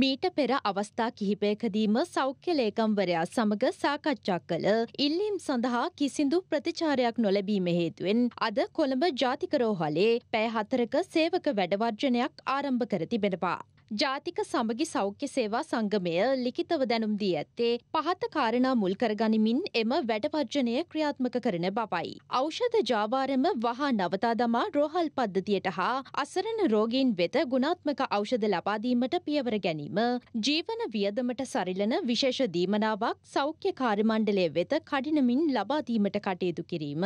මීට පෙර අවස්ථා කිහිපයකදීම සෞඛ්‍ය ලේකම්වරයා සමඟ සාකච්ඡා කළ ඉල්ලීම් සඳහා කිසිදු ප්‍රතිචාරයක් නොලැබීම හේතුවෙන් අද කොළඹ ජාතිකරෝහලේ පැය හතරක සේවක වැඩවර්ජනයක් ආරම්භ කර තිබෙනවා. ජාතික සමගි සෞඛ්‍ය සේවා සංගමය ලිඛිතව දැනුම් දී ඇත්තේ පහත කාරණා මුල් කරගනිමින් එම වැඩවර්ජනය ක්‍රියාත්මක කරන බවයි. ඖෂධ ජාවාරම වහා නවතා දමා රෝහල් පද්ධතියට හා අසරණ රෝගීන් වෙත ගුණාත්මක ඖෂධ ලබා දීමට පියවර ගැනීම, ජීවන වියදමට සරිලන විශේෂ දීමනාවක් සෞඛ්‍ය කාර්යමණ්ඩලය වෙත කඩිනමින් ලබා දීමට කටයුතු කිරීම,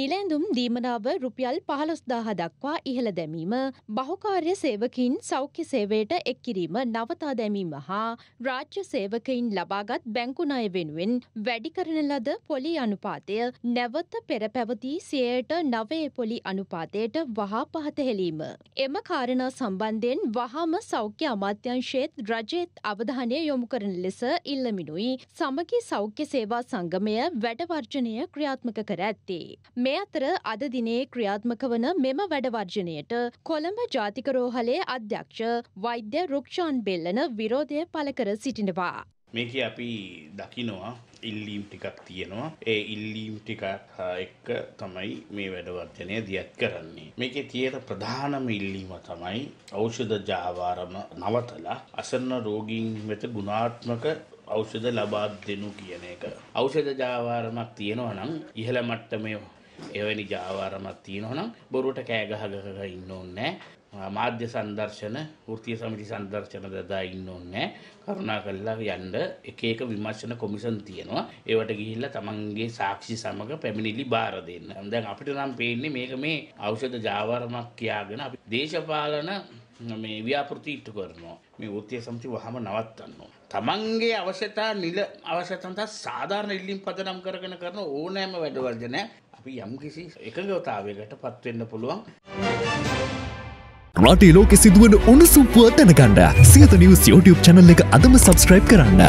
නිලැඳුම් දීමනාව රුපියල් 15000 දක්වා ඉහළ දැමීම, බහුකාර්ය සේවකීන් සෞඛ්‍ය සේවයට එක් කිරීම නවතා දැමීම හා රාජ්‍ය සේවකයින් ලබාගත් බැංකු ණය වෙනුවෙන් වැඩි කරන ලද පොලි අනුපාතය නැවත පෙර පැවති සියයට නවයේ පොලි අනුපාතයට වහා පහතහෙලීම. එම කාරණා සම්බන්ධයෙන් වහාම සෞඛ්‍ය අමාත්‍යංශයේත් රජෙත් අවධානය යොමු කරන ලෙස ඉල්ලමිනුයි සමගි සෞඛ්‍ය සේවා සංගමය වැඩවර්ජනය ක්‍රියාත්මක කර ඇත්තේ. මේ අතර අද දිනේ ක්‍රියාත්මක වන මෙම වැඩවර්ජනයට කොළඹ ජාතික රෝහලේ අධ්‍යක්ෂ වෛද්‍ය වෛද්‍ය රුක්ෂාන් බෙල්ලන විරෝධය පළ කර සිටිනවා. මේක අපි දකිනවා ඉල්ලීම් ටිකක් තියෙනවා ඒ ඉල්ලීම් ටික එක්ක තමයි මේ වැඩවර්ජනය දියත් කරන්නේ මේකේ තියෙන ප්‍රධානම ඉල්ලීම තමයි ඖෂධ ජාවාරම නවතලා අසන්න රෝගීන් වෙත ගුණාත්මක ඖෂධ ලබා දෙනු කියන එක ඖෂධ ජාවාරමක් තියෙනවා නම් ඉහළ මට්ටමේ එවැනි ජාවාරමක් තියෙනවනම් බොරුවට කෑ ගහගහ ඉන්න ඕනේ මාධ්‍ය සංදර්ශන වෘත්තීය සමිති සංදර්ශන දදා ඉන්න ඕනේ කරුණා කළා යන්න එක එක විමර්ශන කොමිෂන් තියෙනවා ඒවට ගිහිල්ලා තමන්ගේ සාක්ෂි සමග පැමිණිලි බාර දෙන්න දැන් අපිට නම් පේන්නේ මේක මේ ඖෂධ ජාවාරමක් කියාගෙන අපි දේශපාලන මේ ව්‍යාපෘති ඉට්ටු කරනවා මේ වෘත්තීය සමිති වහම නවත්තන්නවා තමන්ගේ අවශ්‍යතා නිල අවශ්‍යතන්ට සාධාරණ ඉල්ලීම් පදනම් කරගෙන කරන ඕනෑම වැඩවලද නෑ අපි යම් කිසි එකගතාවකට පත්වෙන්න පුළුවන්. රටේ ලෝකෙ සිදුවන උණුසුම්පුව දැනගන්න සියත නිවස් YouTube channel එක අදම subscribe කරන්න.